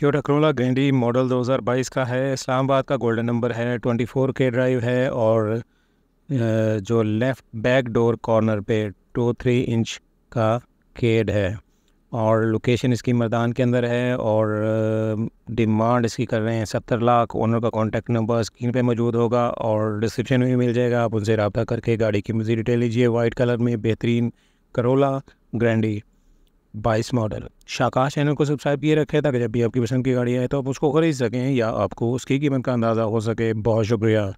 Toyota Corolla गेंडी model 2022 का है इस्लामाबाद का गोल्डन नंबर है 24 के ड्राइव है और जो लेफ़्ट बैक डोर कॉर्नर पे टू थ्री इंच का केड है और लोकेशन इसकी मर्दान के अंदर है और डिमांड इसकी कर रहे हैं सत्तर लाख ओनर का कॉन्टैक्ट नंबर स्क्रीन पे मौजूद होगा और डिस्क्रिप्शन में मिल जाएगा आप उनसे रबता करके गाड़ी की मज़ीद डिटेल लीजिए वाइट कलर में बेहतरीन करोला ग्रैंडी बाईस मॉडल शाखा चैनल को सब्सक्राइब किए रखें ताकि जब भी आपकी पसंद की गाड़ी आए तो आप उसको खरीद सकें या आपको उसकी कीमत का अंदाज़ा हो सके बहुत शुक्रिया